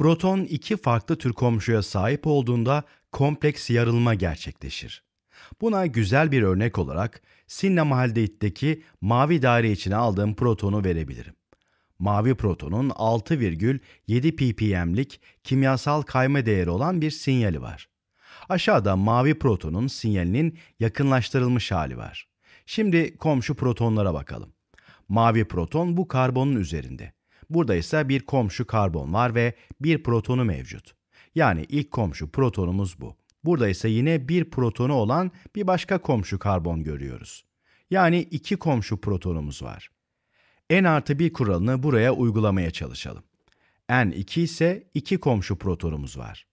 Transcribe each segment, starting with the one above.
Proton iki farklı tür komşuya sahip olduğunda kompleks yarılma gerçekleşir. Buna güzel bir örnek olarak sinnamaldehit'teki mavi daire içine aldığım protonu verebilirim. Mavi protonun 6,7 ppm'lik kimyasal kayma değeri olan bir sinyali var. Aşağıda mavi protonun sinyalinin yakınlaştırılmış hali var. Şimdi komşu protonlara bakalım. Mavi proton bu karbonun üzerinde. Burada ise bir komşu karbon var ve bir protonu mevcut. Yani ilk komşu protonumuz bu. Burada ise yine bir protonu olan bir başka komşu karbon görüyoruz. Yani iki komşu protonumuz var. N artı 1 kuralını buraya uygulamaya çalışalım. N2 ise iki komşu protonumuz var.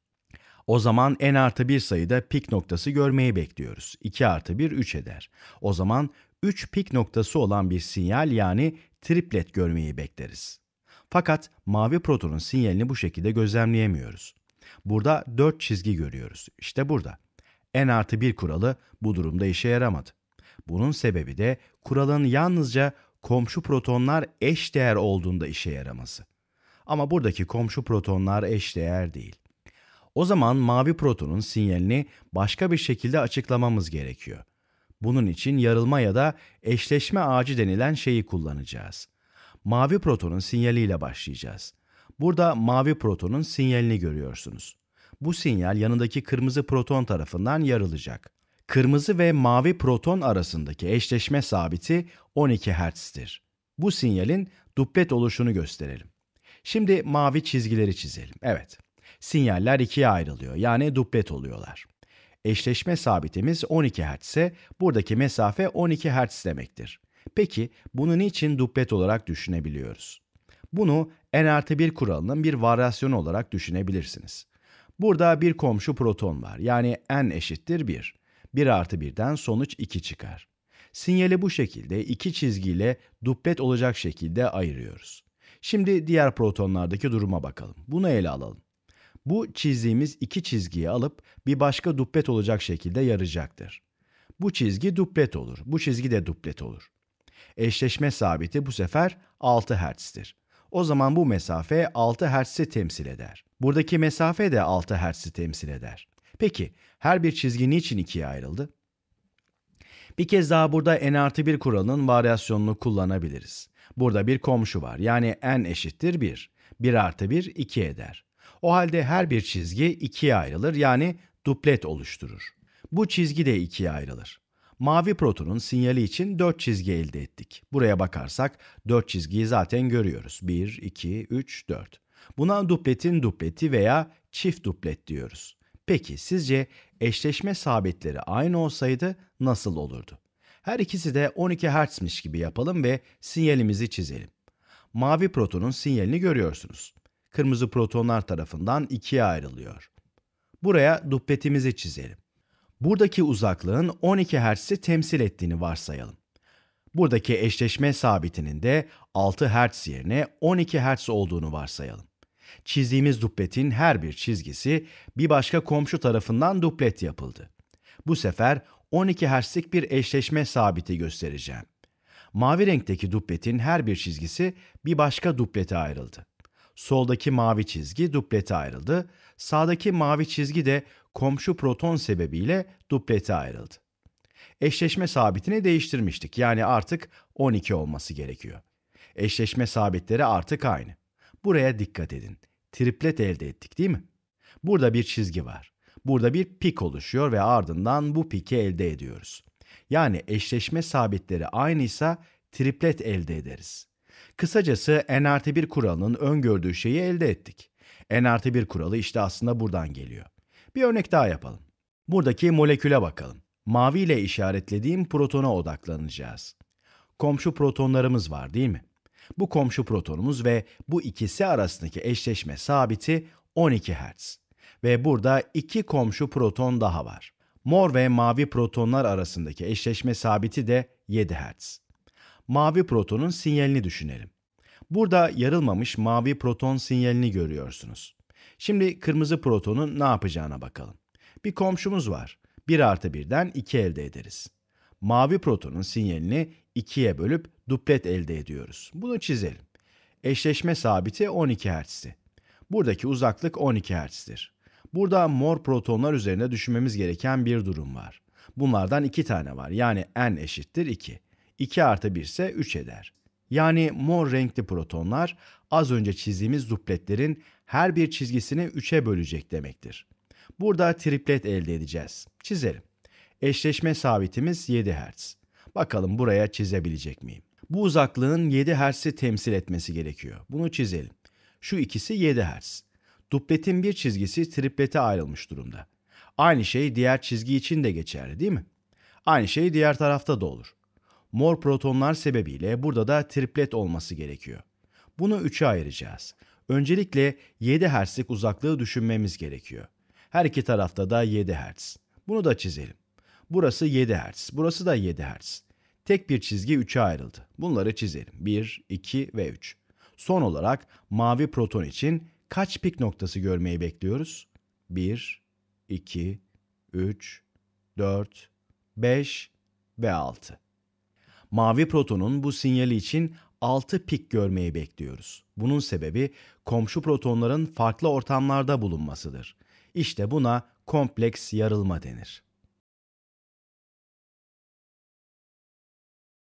O zaman n artı 1 sayıda pik noktası görmeyi bekliyoruz. 2 artı 1 3 eder. O zaman 3 pik noktası olan bir sinyal yani triplet görmeyi bekleriz. Fakat mavi protonun sinyalini bu şekilde gözlemleyemiyoruz. Burada 4 çizgi görüyoruz. İşte burada. N artı 1 kuralı bu durumda işe yaramadı. Bunun sebebi de kuralın yalnızca komşu protonlar eş değer olduğunda işe yaraması. Ama buradaki komşu protonlar eş değer değil. O zaman mavi protonun sinyalini başka bir şekilde açıklamamız gerekiyor. Bunun için yarılma ya da eşleşme ağacı denilen şeyi kullanacağız mavi protonun sinyaliyle başlayacağız. Burada mavi protonun sinyalini görüyorsunuz. Bu sinyal yanındaki kırmızı proton tarafından yarılacak. Kırmızı ve mavi proton arasındaki eşleşme sabiti 12 Hz'tir. Bu sinyalin duplet oluşunu gösterelim. Şimdi mavi çizgileri çizelim. Evet, sinyaller ikiye ayrılıyor yani duplet oluyorlar. Eşleşme sabitimiz 12 Hz ise buradaki mesafe 12 Hz demektir. Peki bunu niçin duplet olarak düşünebiliyoruz? Bunu n artı 1 kuralının bir varyasyonu olarak düşünebilirsiniz. Burada bir komşu proton var yani n eşittir 1. 1 artı 1'den sonuç 2 çıkar. Sinyali bu şekilde iki çizgiyle duplet olacak şekilde ayırıyoruz. Şimdi diğer protonlardaki duruma bakalım. Bunu ele alalım. Bu çizdiğimiz iki çizgiyi alıp bir başka duplet olacak şekilde yarayacaktır. Bu çizgi duplet olur. Bu çizgi de duplet olur. Eşleşme sabiti bu sefer 6 Hz'tir. O zaman bu mesafe 6 Hz'i temsil eder. Buradaki mesafe de 6 Hz'i temsil eder. Peki her bir çizgi niçin ikiye ayrıldı? Bir kez daha burada n artı 1 kuralının varyasyonunu kullanabiliriz. Burada bir komşu var yani n eşittir 1. 1 artı 1 2 eder. O halde her bir çizgi ikiye ayrılır yani duplet oluşturur. Bu çizgi de ikiye ayrılır. Mavi protonun sinyali için 4 çizgi elde ettik. Buraya bakarsak 4 çizgiyi zaten görüyoruz. 1, 2, 3, 4. Buna dupletin dupleti veya çift duplet diyoruz. Peki sizce eşleşme sabitleri aynı olsaydı nasıl olurdu? Her ikisi de 12 Hz'miş gibi yapalım ve sinyalimizi çizelim. Mavi protonun sinyalini görüyorsunuz. Kırmızı protonlar tarafından ikiye ayrılıyor. Buraya dupletimizi çizelim buradaki uzaklığın 12 Hz'i temsil ettiğini varsayalım. Buradaki eşleşme sabitinin de 6 Hz yerine 12 Hz olduğunu varsayalım. Çizdiğimiz dupletin her bir çizgisi bir başka komşu tarafından duplet yapıldı. Bu sefer 12 Hz'lik bir eşleşme sabiti göstereceğim. Mavi renkteki dupletin her bir çizgisi bir başka duplete ayrıldı. Soldaki mavi çizgi duplete ayrıldı. Sağdaki mavi çizgi de komşu proton sebebiyle duplete ayrıldı. Eşleşme sabitini değiştirmiştik. Yani artık 12 olması gerekiyor. Eşleşme sabitleri artık aynı. Buraya dikkat edin. Triplet elde ettik değil mi? Burada bir çizgi var. Burada bir pik oluşuyor ve ardından bu piki elde ediyoruz. Yani eşleşme sabitleri aynıysa triplet elde ederiz. Kısacası n artı 1 kuralının öngördüğü şeyi elde ettik. n artı 1 kuralı işte aslında buradan geliyor. Bir örnek daha yapalım. Buradaki moleküle bakalım. Mavi ile işaretlediğim protona odaklanacağız. Komşu protonlarımız var değil mi? Bu komşu protonumuz ve bu ikisi arasındaki eşleşme sabiti 12 Hz. Ve burada iki komşu proton daha var. Mor ve mavi protonlar arasındaki eşleşme sabiti de 7 Hz mavi protonun sinyalini düşünelim. Burada yarılmamış mavi proton sinyalini görüyorsunuz. Şimdi kırmızı protonun ne yapacağına bakalım. Bir komşumuz var. 1 artı 1'den 2 elde ederiz. Mavi protonun sinyalini 2'ye bölüp duplet elde ediyoruz. Bunu çizelim. Eşleşme sabiti 12 Hz'ti. Buradaki uzaklık 12 Hz'tir. Burada mor protonlar üzerinde düşünmemiz gereken bir durum var. Bunlardan 2 tane var. Yani n eşittir 2. 2 artı 1 ise 3 eder. Yani mor renkli protonlar az önce çizdiğimiz dupletlerin her bir çizgisini 3'e bölecek demektir. Burada triplet elde edeceğiz. Çizelim. Eşleşme sabitimiz 7 Hz. Bakalım buraya çizebilecek miyim? Bu uzaklığın 7 Hz'i temsil etmesi gerekiyor. Bunu çizelim. Şu ikisi 7 Hz. Dupletin bir çizgisi triplete ayrılmış durumda. Aynı şey diğer çizgi için de geçerli değil mi? Aynı şey diğer tarafta da olur. Mor protonlar sebebiyle burada da triplet olması gerekiyor. Bunu 3'e ayıracağız. Öncelikle 7 Hz'lik uzaklığı düşünmemiz gerekiyor. Her iki tarafta da 7 Hz. Bunu da çizelim. Burası 7 Hz, burası da 7 Hz. Tek bir çizgi 3'e ayrıldı. Bunları çizelim. 1, 2 ve 3. Son olarak mavi proton için kaç pik noktası görmeyi bekliyoruz? 1, 2, 3, 4, 5 ve 6. Mavi protonun bu sinyali için 6 pik görmeyi bekliyoruz. Bunun sebebi komşu protonların farklı ortamlarda bulunmasıdır. İşte buna kompleks yarılma denir.